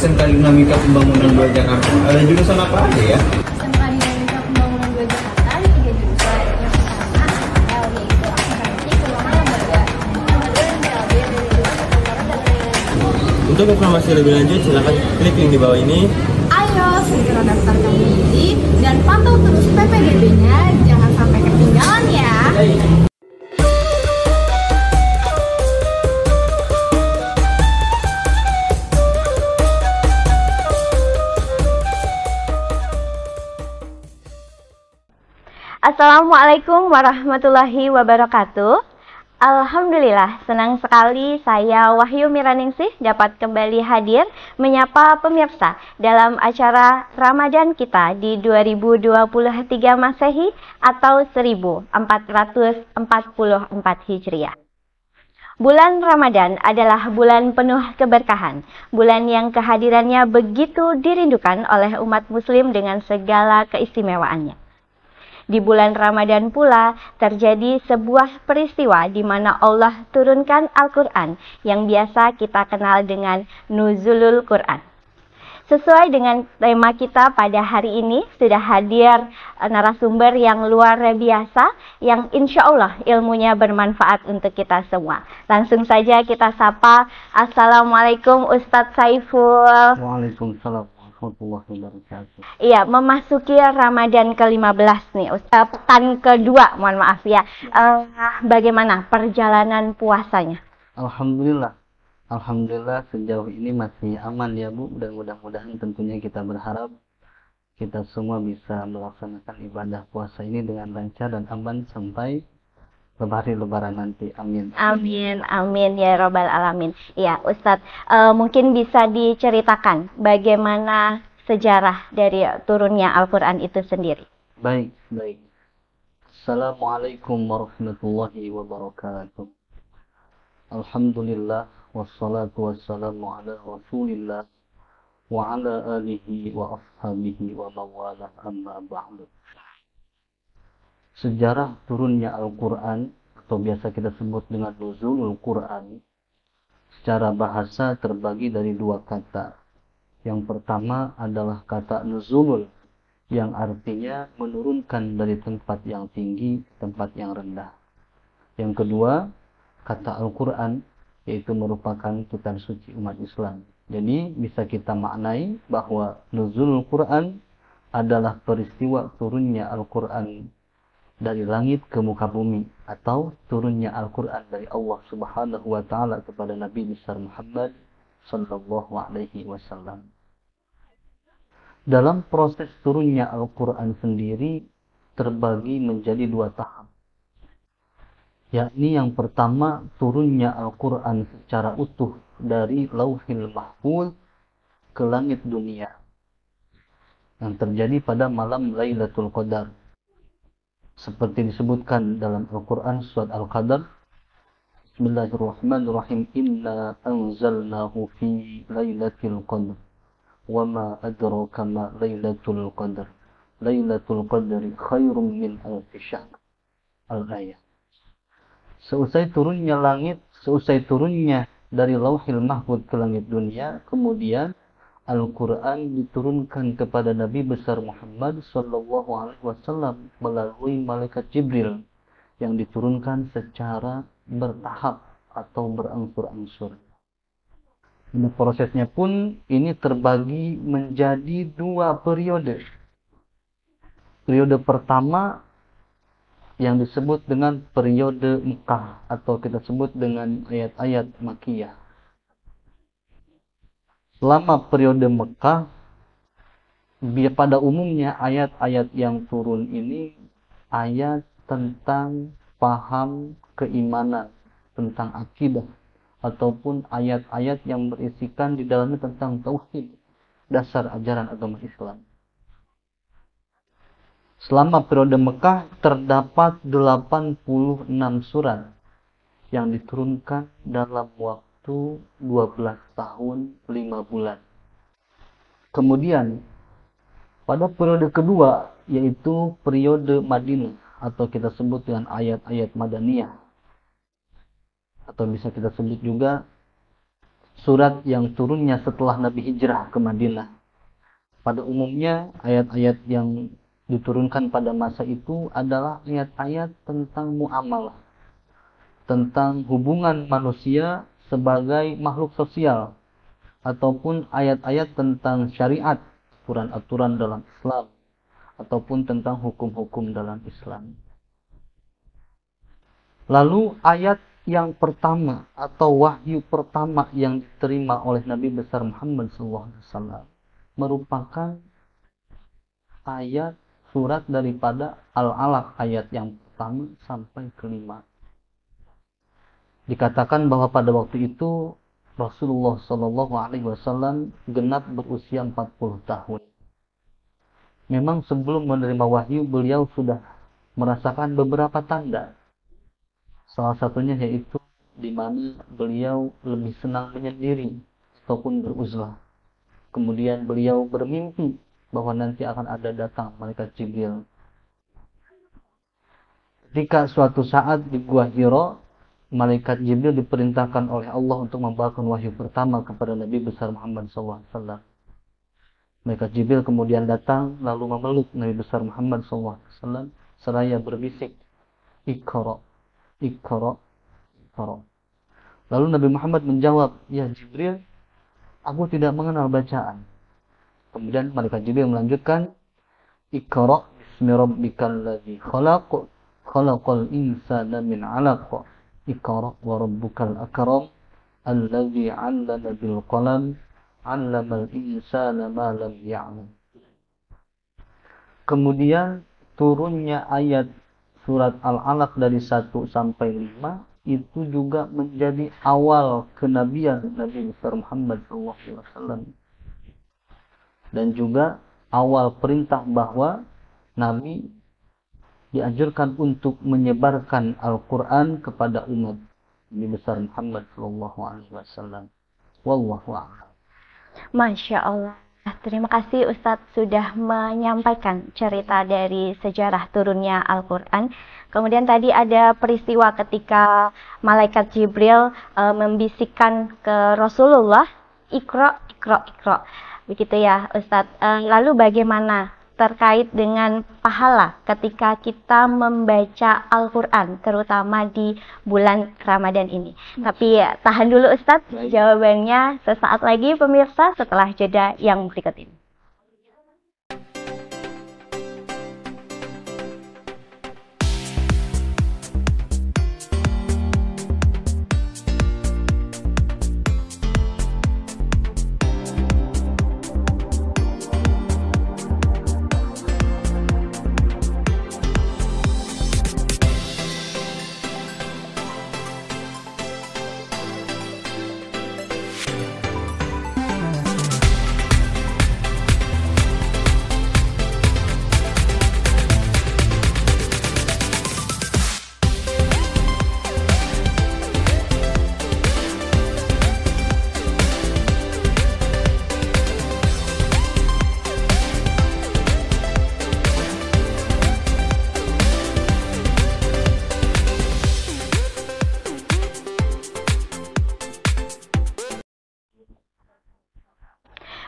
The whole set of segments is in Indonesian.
SMK Dinamika Pembangunan 2 Jakarta ada jurusan apa aja ya? Untuk informasi lebih lanjut silahkan klik link di bawah ini. Ayo segera daftar. Assalamualaikum warahmatullahi wabarakatuh. Alhamdulillah, senang sekali saya Wahyu Miraningsih dapat kembali hadir menyapa pemirsa dalam acara Ramadan kita di 2023 Masehi atau 1444 Hijriah. Bulan Ramadan adalah bulan penuh keberkahan, bulan yang kehadirannya begitu dirindukan oleh umat muslim dengan segala keistimewaannya. Di bulan Ramadan pula terjadi sebuah peristiwa di mana Allah turunkan Al-Quran yang biasa kita kenal dengan Nuzulul Quran. Sesuai dengan tema kita pada hari ini, sudah hadir eh, narasumber yang luar biasa, yang insya Allah ilmunya bermanfaat untuk kita semua. Langsung saja kita sapa, Assalamualaikum Ustadz Saiful. Waalaikumsalam Iya, memasuki Ramadan ke-15 nih, uh, pekan kedua, mohon maaf ya. Uh, bagaimana perjalanan puasanya? Alhamdulillah. Alhamdulillah sejauh ini masih aman ya Bu dan mudah-mudahan tentunya kita berharap kita semua bisa melaksanakan ibadah puasa ini dengan lancar dan aman sampai Lebaran lebaran nanti. Amin. Amin, amin ya robbal alamin. Ya, Ustadz, uh, mungkin bisa diceritakan bagaimana sejarah dari turunnya Al-Qur'an itu sendiri. Baik, baik. Assalamualaikum warahmatullahi wabarakatuh. Alhamdulillah wassalatu wassalamu ala Rasulillah wa ala alihi wa ashabihi wa mawala amma ba'du sejarah turunnya Al-Quran atau biasa kita sebut dengan nuzulul Quran secara bahasa terbagi dari dua kata. Yang pertama adalah kata nuzul yang artinya menurunkan dari tempat yang tinggi ke tempat yang rendah. Yang kedua, kata Al-Quran yaitu merupakan kitab suci umat Islam. Jadi bisa kita maknai bahwa nuzulul Quran adalah peristiwa turunnya Al-Quran dari langit ke muka bumi atau turunnya Al-Quran dari Allah Subhanahu wa Ta'ala kepada Nabi besar Muhammad Sallallahu Alaihi Wasallam. Dalam proses turunnya Al-Quran sendiri terbagi menjadi dua tahap, yakni yang pertama turunnya Al-Quran secara utuh dari Lauhil Mahfuz ke langit dunia yang terjadi pada malam Lailatul Qadar seperti disebutkan dalam Al-Quran surat Al-Qadar Bismillahirrahmanirrahim Inna anzalnahu fi laylatil qadr Wa ma adraka ma laylatul qadr Laylatul qadri khairum min al syahr Al-Ayah Seusai turunnya langit Seusai turunnya dari lauhil mahfud ke langit dunia Kemudian Al-Quran diturunkan kepada Nabi besar Muhammad Sallallahu Alaihi Wasallam melalui malaikat Jibril yang diturunkan secara bertahap atau berangsur-angsur. Dan prosesnya pun ini terbagi menjadi dua periode. Periode pertama yang disebut dengan periode Mekah atau kita sebut dengan ayat-ayat Makiyah selama periode Mekah pada umumnya ayat-ayat yang turun ini ayat tentang paham keimanan tentang akidah ataupun ayat-ayat yang berisikan di dalamnya tentang tauhid dasar ajaran agama Islam. Selama periode Mekah terdapat 86 surat yang diturunkan dalam waktu waktu 12 tahun 5 bulan. Kemudian pada periode kedua yaitu periode Madinah atau kita sebut dengan ayat-ayat Madaniyah atau bisa kita sebut juga surat yang turunnya setelah Nabi hijrah ke Madinah. Pada umumnya ayat-ayat yang diturunkan pada masa itu adalah ayat-ayat tentang muamalah, tentang hubungan manusia sebagai makhluk sosial ataupun ayat-ayat tentang syariat, aturan-aturan dalam Islam ataupun tentang hukum-hukum dalam Islam. Lalu ayat yang pertama atau wahyu pertama yang diterima oleh Nabi besar Muhammad SAW merupakan ayat surat daripada Al-Alaq ayat yang pertama sampai kelima dikatakan bahwa pada waktu itu Rasulullah Shallallahu Alaihi Wasallam genap berusia 40 tahun. Memang sebelum menerima wahyu beliau sudah merasakan beberapa tanda. Salah satunya yaitu di mana beliau lebih senang menyendiri ataupun beruzlah. Kemudian beliau bermimpi bahwa nanti akan ada datang mereka Jibril. Ketika suatu saat di Gua Hiro, malaikat Jibril diperintahkan oleh Allah untuk membawakan wahyu pertama kepada Nabi besar Muhammad SAW. Malaikat Jibril kemudian datang lalu memeluk Nabi besar Muhammad SAW seraya berbisik, ikhara, ikhara, ikhara. Lalu Nabi Muhammad menjawab, Ya Jibril, aku tidak mengenal bacaan. Kemudian malaikat Jibril melanjutkan, Ikoro, Bismi Rabbikal Ladzi Khalaq, Khalaqal Insana Min Alaq. Iqra wa rabbukal akram alladzi 'allama bil qalam 'allamal insana ma lam ya'lam. Kemudian turunnya ayat surat Al-Alaq dari 1 sampai 5 itu juga menjadi awal kenabian Nabi besar Muhammad SAW dan juga awal perintah bahwa Nabi dianjurkan untuk menyebarkan Al-Quran kepada umat Nabi besar Muhammad Shallallahu Alaihi Wasallam. Wallahu a'lam. Masya Allah. Terima kasih Ustadz sudah menyampaikan cerita dari sejarah turunnya Al-Quran. Kemudian tadi ada peristiwa ketika malaikat Jibril e, membisikkan ke Rasulullah, ikro, ikro, ikro. Begitu ya Ustadz. E, lalu bagaimana terkait dengan pahala ketika kita membaca Al-Quran, terutama di bulan Ramadan ini. Hmm. Tapi ya, tahan dulu Ustadz, jawabannya sesaat lagi pemirsa setelah jeda yang berikut ini.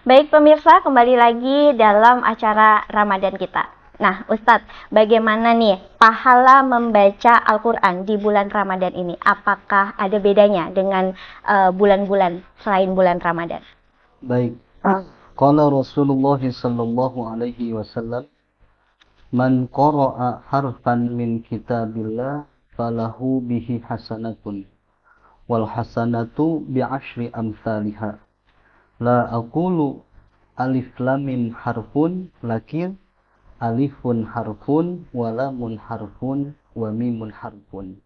Baik pemirsa, kembali lagi dalam acara Ramadan kita. Nah, Ustadz, bagaimana nih pahala membaca Al-Quran di bulan Ramadan ini? Apakah ada bedanya dengan eh, bulan-bulan uh, selain bulan Ramadan? Baik. kalau Rasulullah sallallahu alaihi wasallam Man qara'a harfan min kitabillah falahu bihi hasanatun wal hasanatu bi'ashri amthaliha la aqulu alif lamim harfun lakin alifun harfun walamun harfun wa mimun harfun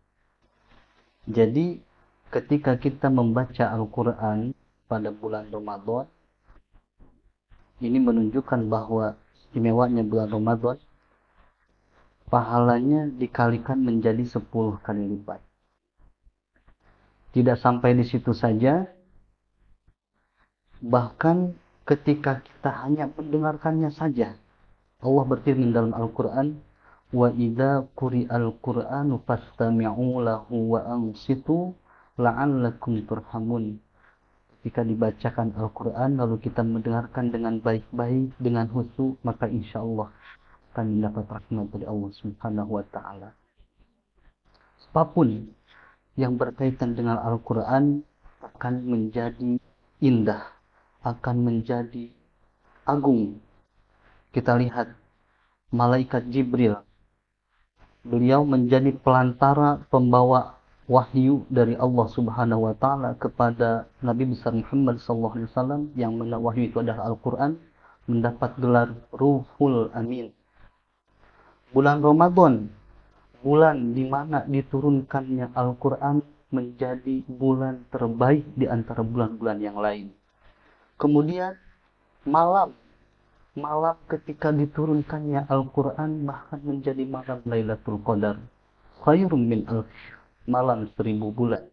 jadi ketika kita membaca Al-Quran pada bulan Ramadan ini menunjukkan bahwa istimewanya bulan Ramadan pahalanya dikalikan menjadi 10 kali lipat tidak sampai di situ saja bahkan ketika kita hanya mendengarkannya saja Allah berfirman dalam Al-Quran wa idza quri'al qur'anu fastami'u lahu wa ansitu la'allakum turhamun ketika dibacakan Al-Quran lalu kita mendengarkan dengan baik-baik dengan husu maka insya Allah akan mendapat rahmat dari Allah Subhanahu wa taala. Apapun yang berkaitan dengan Al-Quran akan menjadi indah akan menjadi agung. Kita lihat malaikat Jibril. Beliau menjadi pelantara pembawa wahyu dari Allah Subhanahu wa taala kepada Nabi besar Muhammad sallallahu alaihi wasallam yang mana wahyu itu adalah Al-Qur'an mendapat gelar Ruhul Amin. Bulan Ramadan, bulan di mana diturunkannya Al-Qur'an menjadi bulan terbaik di antara bulan-bulan yang lain. Kemudian malam malam ketika diturunkannya Al-Quran bahkan menjadi malam Lailatul Qadar khairum min alf malam seribu bulan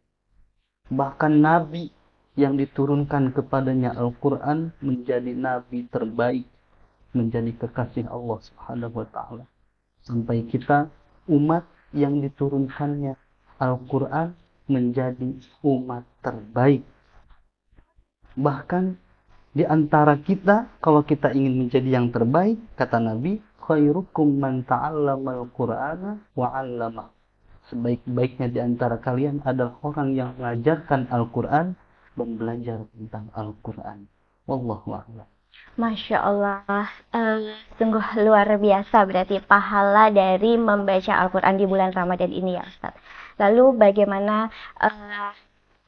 bahkan Nabi yang diturunkan kepadanya Al-Quran menjadi Nabi terbaik menjadi kekasih Allah subhanahu wa ta'ala sampai kita umat yang diturunkannya Al-Quran menjadi umat terbaik bahkan di antara kita kalau kita ingin menjadi yang terbaik kata Nabi khairukum man ta'allamal qur'ana wa 'allama sebaik-baiknya di antara kalian adalah orang yang mengajarkan Al-Qur'an dan belajar tentang Al-Qur'an wallahu a'lam Masya Allah, uh, eh, sungguh luar biasa berarti pahala dari membaca Al-Quran di bulan Ramadan ini ya Ustaz. Lalu bagaimana uh,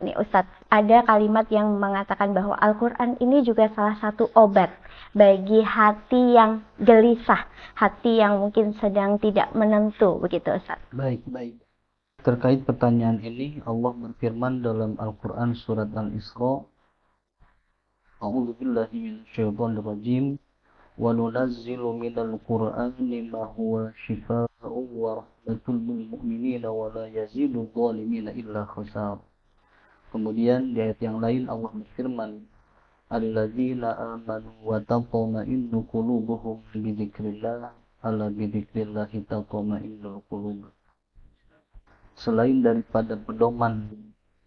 Nih Ustadz, ada kalimat yang mengatakan bahwa Al-Quran ini juga salah satu obat bagi hati yang gelisah, hati yang mungkin sedang tidak menentu, begitu Ustadz. Baik, baik. Terkait pertanyaan ini, Allah berfirman dalam Al-Quran Surat Al-Isra, A'udhu وَنُنَزِّلُ مِنَ rajim, مَا هُوَ شِفَاءٌ وَرَحْمَةٌ هو وَلَا يَزِيدُ الظَّالِمِينَ إِلَّا خَسَارًا Kemudian di ayat yang lain Allah berfirman, "Alladzina amanu wa tatma'innu qulubuhum bi dzikrillah, ala bi dzikrillah tatma'innul qulub." Selain daripada pedoman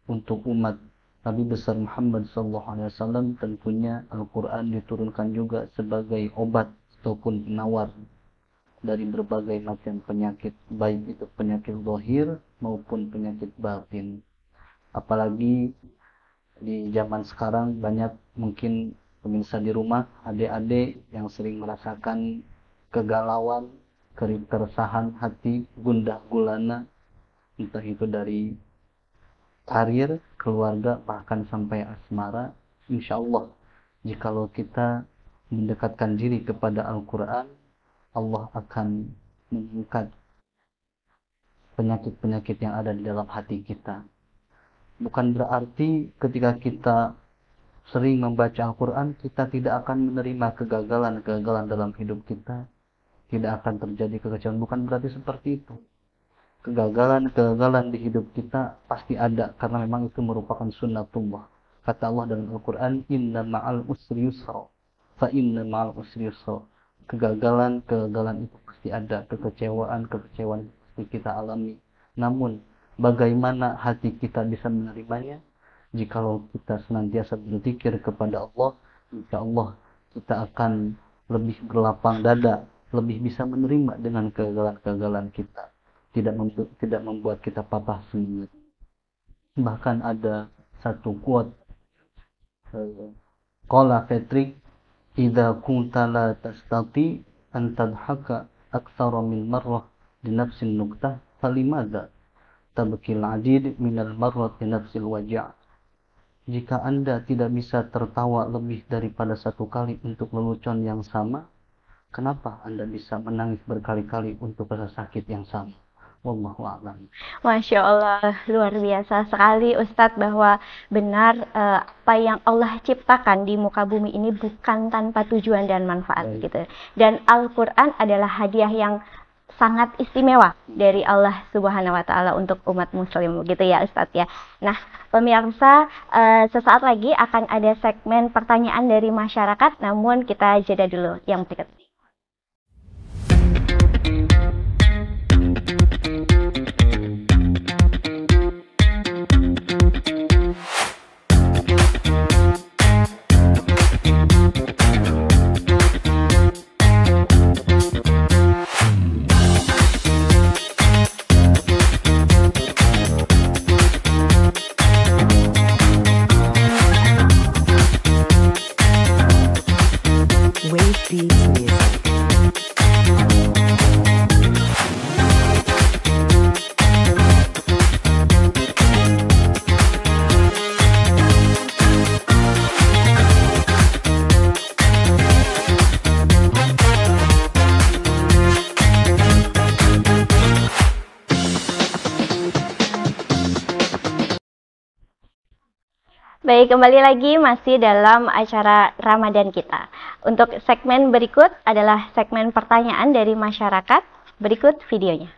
untuk umat Nabi besar Muhammad SAW tentunya Al-Quran diturunkan juga sebagai obat ataupun penawar dari berbagai macam penyakit, baik itu penyakit dohir maupun penyakit batin apalagi di zaman sekarang banyak mungkin pemirsa di rumah adik-adik yang sering merasakan kegalauan keresahan hati gundah gulana entah itu dari karir keluarga bahkan sampai asmara insya Allah jikalau kita mendekatkan diri kepada Al-Quran Allah akan mengangkat penyakit-penyakit yang ada di dalam hati kita bukan berarti ketika kita sering membaca Al-Quran, kita tidak akan menerima kegagalan-kegagalan dalam hidup kita. Tidak akan terjadi kekecewaan. Bukan berarti seperti itu. Kegagalan-kegagalan di hidup kita pasti ada. Karena memang itu merupakan sunnatullah. Kata Allah dalam Al-Quran, Inna ma'al usri yusra. Fa inna ma'al usri Kegagalan-kegagalan itu pasti ada. Kekecewaan-kekecewaan pasti kita alami. Namun, bagaimana hati kita bisa menerimanya jikalau kita senantiasa berzikir kepada Allah insya Allah kita akan lebih berlapang dada lebih bisa menerima dengan kegagalan-kegagalan kita tidak membuat, tidak membuat kita patah semangat bahkan ada satu kuat eh, Kola Patrick Idza kunta la tastati antadhaka aksara min marrah di nafsin nukta tabkil adid minal marrat nafsil wajah. jika Anda tidak bisa tertawa lebih daripada satu kali untuk lelucon yang sama, kenapa Anda bisa menangis berkali-kali untuk rasa sakit yang sama? Wallahu Masya Allah, luar biasa sekali Ustadz bahwa benar eh, apa yang Allah ciptakan di muka bumi ini bukan tanpa tujuan dan manfaat Baik. gitu. Dan Al-Quran adalah hadiah yang sangat istimewa dari Allah Subhanahu wa taala untuk umat muslim begitu ya Ustadz ya. Nah, pemirsa uh, sesaat lagi akan ada segmen pertanyaan dari masyarakat namun kita jeda dulu yang berikut. ini. Baik, kembali lagi masih dalam acara Ramadan kita. Untuk segmen berikut adalah segmen pertanyaan dari masyarakat. Berikut videonya.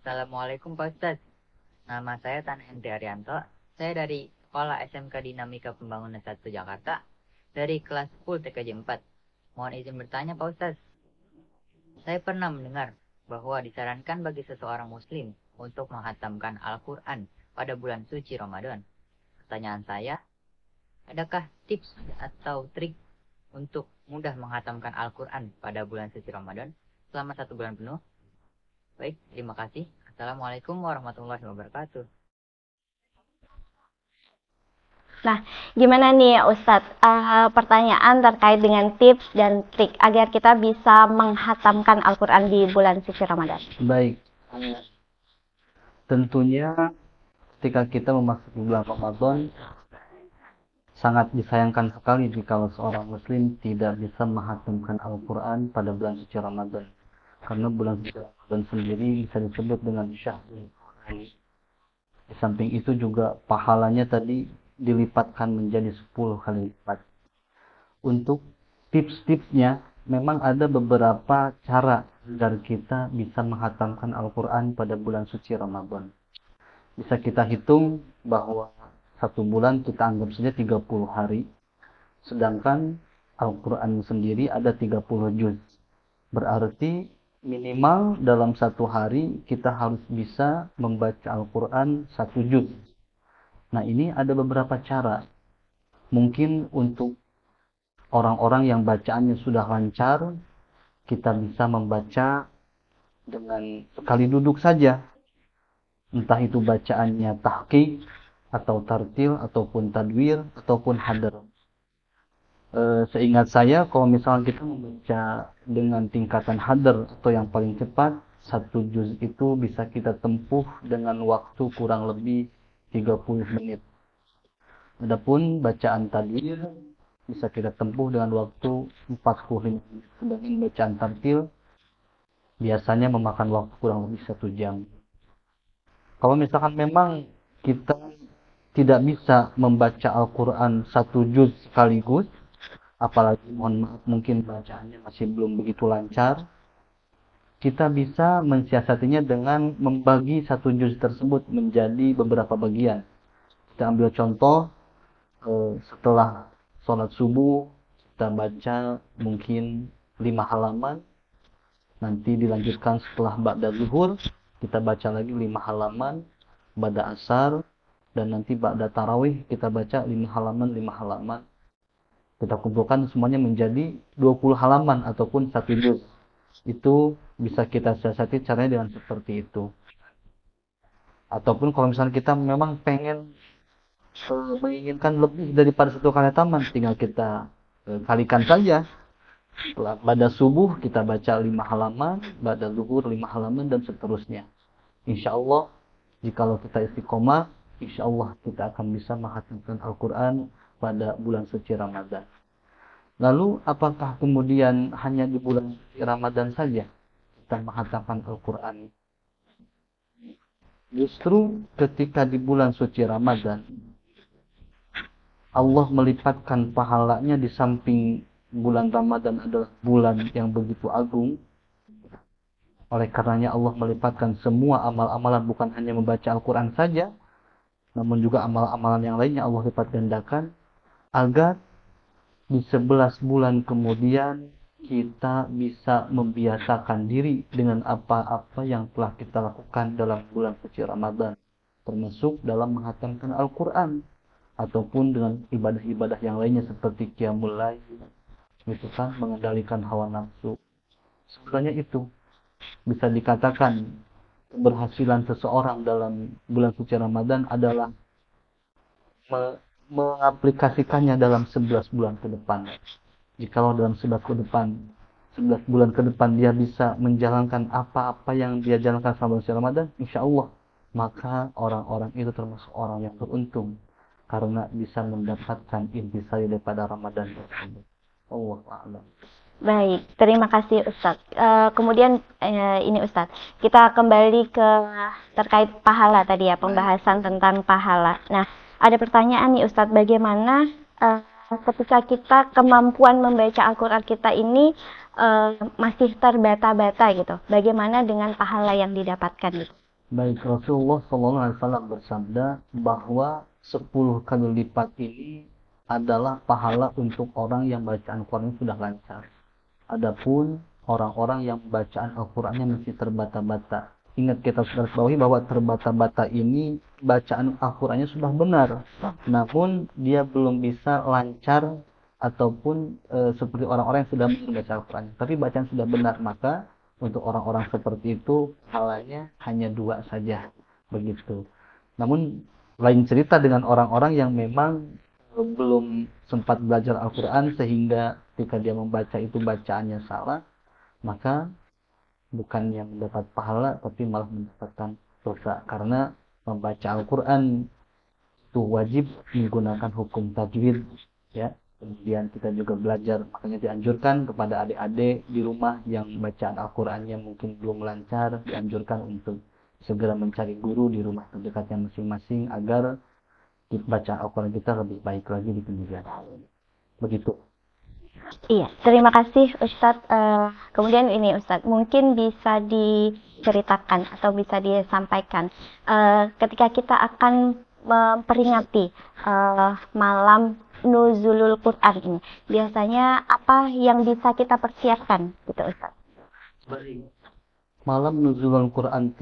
Assalamualaikum Pak Ustadz. Nama saya Tan Hendri Arianto. Saya dari Sekolah SMK Dinamika Pembangunan 1 Jakarta dari kelas 10 TKJ 4. Mohon izin bertanya Pak Ustadz. Saya pernah mendengar bahwa disarankan bagi seseorang muslim untuk menghatamkan Al-Quran pada bulan suci Ramadan. Pertanyaan saya, adakah tips atau trik untuk mudah menghatamkan Al-Quran pada bulan suci Ramadan selama satu bulan penuh? Baik, terima kasih. Assalamualaikum warahmatullahi wabarakatuh. Nah, gimana nih Ustadz, uh, pertanyaan terkait dengan tips dan trik agar kita bisa menghatamkan Al-Quran di bulan suci Ramadan. Baik. Tentunya ketika kita memasuki bulan Ramadan sangat disayangkan sekali jika seorang muslim tidak bisa menghatamkan Al-Quran pada bulan suci Ramadan karena bulan suci Ramadan sendiri bisa disebut dengan syahrul di samping itu juga pahalanya tadi dilipatkan menjadi 10 kali lipat untuk tips-tipsnya memang ada beberapa cara agar kita bisa menghatamkan Al-Quran pada bulan suci Ramadan bisa kita hitung bahwa satu bulan kita anggap saja 30 hari sedangkan Al-Quran sendiri ada 30 juz berarti minimal dalam satu hari kita harus bisa membaca Al-Quran satu juz nah ini ada beberapa cara mungkin untuk orang-orang yang bacaannya sudah lancar kita bisa membaca dengan sekali duduk saja entah itu bacaannya tahqiq atau tartil ataupun tadwir ataupun hadar e, seingat saya kalau misalnya kita membaca dengan tingkatan hadar atau yang paling cepat satu juz itu bisa kita tempuh dengan waktu kurang lebih 30 menit adapun bacaan tadwir bisa kita tempuh dengan waktu 45 menit sedangkan bacaan tartil biasanya memakan waktu kurang lebih satu jam kalau misalkan memang kita tidak bisa membaca Al-Quran satu juz sekaligus, apalagi mohon maaf mungkin bacaannya masih belum begitu lancar, kita bisa mensiasatinya dengan membagi satu juz tersebut menjadi beberapa bagian. Kita ambil contoh, eh, setelah sholat subuh, kita baca mungkin lima halaman, nanti dilanjutkan setelah Ba'da Zuhur, kita baca lagi lima halaman pada asar dan nanti pada tarawih kita baca lima halaman lima halaman kita kumpulkan semuanya menjadi 20 halaman ataupun satu juz itu bisa kita siasati caranya dengan seperti itu ataupun kalau misalnya kita memang pengen eh, menginginkan lebih daripada satu kali taman tinggal kita eh, kalikan saja pada subuh kita baca lima halaman, pada zuhur lima halaman dan seterusnya. Insya Allah, jikalau kita istiqomah, insya Allah kita akan bisa menghatamkan Al-Quran pada bulan suci Ramadan. Lalu apakah kemudian hanya di bulan suci Ramadan saja kita menghatamkan Al-Quran? Justru ketika di bulan suci Ramadan, Allah melipatkan pahalanya di samping bulan Ramadan adalah bulan yang begitu agung. Oleh karenanya Allah melipatkan semua amal-amalan bukan hanya membaca Al-Quran saja, namun juga amal-amalan yang lainnya Allah lipat gandakan agar di sebelas bulan kemudian kita bisa membiasakan diri dengan apa-apa yang telah kita lakukan dalam bulan suci Ramadan termasuk dalam menghatamkan Al-Quran ataupun dengan ibadah-ibadah yang lainnya seperti Qiyamul Lail gitu kan mengendalikan hawa nafsu sebenarnya itu bisa dikatakan keberhasilan seseorang dalam bulan suci Ramadan adalah me mengaplikasikannya dalam 11 bulan ke depan. Jikalau dalam 11 ke depan 11 bulan ke depan dia bisa menjalankan apa-apa yang dia jalankan selama bulan suci Ramadan, insya Allah maka orang-orang itu termasuk orang yang beruntung karena bisa mendapatkan intisari daripada Ramadan tersebut. Allah a'lam. Baik, terima kasih Ustadz. Uh, kemudian uh, ini Ustadz, kita kembali ke terkait pahala tadi ya, pembahasan tentang pahala. Nah, ada pertanyaan nih Ustadz, bagaimana uh, ketika kita kemampuan membaca Al-Quran kita ini uh, masih terbata-bata gitu, bagaimana dengan pahala yang didapatkan gitu? Baik, Rasulullah SAW bersabda bahwa 10 kali lipat ini adalah pahala untuk orang yang bacaan Quran sudah lancar. Adapun orang-orang yang bacaan Al-Qurannya masih terbata-bata. Ingat kita sudah bawahi bahwa terbata-bata ini bacaan Al-Qurannya sudah benar. Namun dia belum bisa lancar ataupun e, seperti orang-orang yang sudah membaca Al-Quran. Tapi bacaan sudah benar, maka untuk orang-orang seperti itu halanya hanya dua saja. Begitu. Namun lain cerita dengan orang-orang yang memang belum sempat belajar Al-Quran sehingga ketika dia membaca itu bacaannya salah maka bukan yang mendapat pahala tapi malah mendapatkan dosa karena membaca Al-Quran itu wajib menggunakan hukum tajwid ya kemudian kita juga belajar makanya dianjurkan kepada adik-adik di rumah yang bacaan Al-Qurannya mungkin belum lancar dianjurkan untuk segera mencari guru di rumah terdekatnya masing-masing agar baca Al-Quran kita lebih baik lagi di kemudian hari. Begitu. Iya, terima kasih Ustadz. Eh, kemudian ini Ustadz, mungkin bisa diceritakan atau bisa disampaikan eh, ketika kita akan memperingati eh, malam nuzulul Quran ini. Biasanya apa yang bisa kita persiapkan gitu Ustadz? Malam nuzulul Quran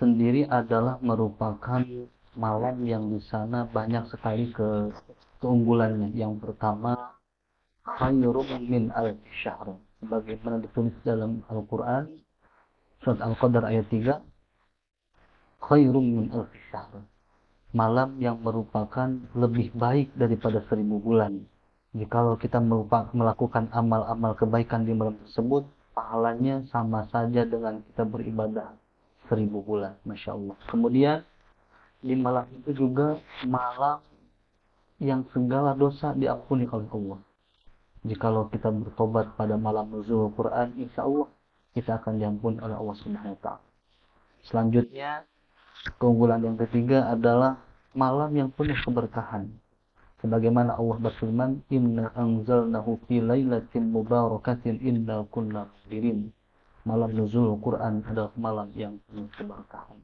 sendiri adalah merupakan malam yang di sana banyak sekali ke keunggulannya. Yang pertama, khairum min al syahr. Bagaimana ditulis dalam Al-Quran, surat Al-Qadar ayat 3, khairum min al syahr. Malam yang merupakan lebih baik daripada seribu bulan. kalau kita melakukan amal-amal kebaikan di malam tersebut, pahalanya sama saja dengan kita beribadah seribu bulan. Masya Allah. Kemudian, di malam itu juga malam yang segala dosa diampuni oleh Allah. Jikalau kita bertobat pada malam nuzul Quran, insya Allah kita akan diampuni oleh Allah Subhanahu wa taala. Selanjutnya, keunggulan yang ketiga adalah malam yang penuh keberkahan. Sebagaimana Allah berfirman, "Inna anzalnahu fi laylatin mubarakatin inna kunna dirin. Malam nuzul Quran adalah malam yang penuh keberkahan.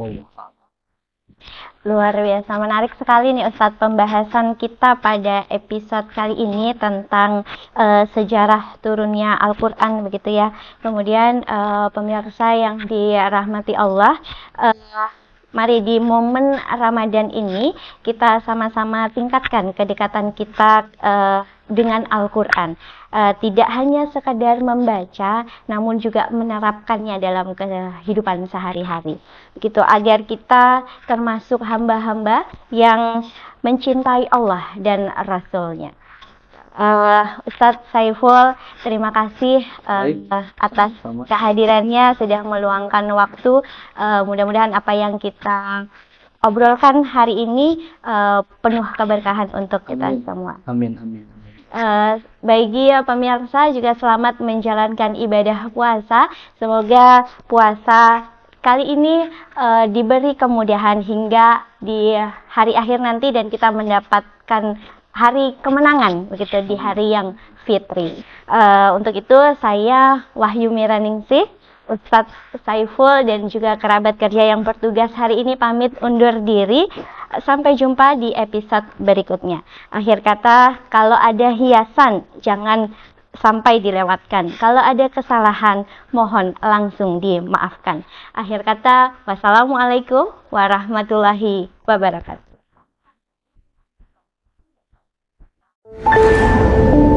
Wallahu a'lam. Luar biasa menarik sekali nih Ustadz pembahasan kita pada episode kali ini tentang uh, sejarah turunnya Al-Qur'an begitu ya. Kemudian uh, pemirsa yang dirahmati Allah uh, Mari di momen Ramadan ini kita sama-sama tingkatkan kedekatan kita uh, dengan Al-Quran. Uh, tidak hanya sekadar membaca, namun juga menerapkannya dalam kehidupan sehari-hari. gitu agar kita termasuk hamba-hamba yang mencintai Allah dan Rasulnya. Uh, eh, Ustadz Saiful, terima kasih uh, atas kehadirannya, sudah meluangkan waktu. Uh, Mudah-mudahan apa yang kita obrolkan hari ini uh, penuh keberkahan untuk kita semua. Amin, amin. Eh, bagi ya pemirsa juga selamat menjalankan ibadah puasa. Semoga puasa kali ini uh, diberi kemudahan hingga di hari akhir nanti dan kita mendapatkan hari kemenangan begitu di hari yang fitri. Uh, untuk itu saya Wahyu Miraningsih Ustadz Saiful dan juga kerabat kerja yang bertugas hari ini pamit undur diri. Sampai jumpa di episode berikutnya. Akhir kata, kalau ada hiasan jangan sampai dilewatkan. Kalau ada kesalahan, mohon langsung dimaafkan. Akhir kata, wassalamualaikum warahmatullahi wabarakatuh.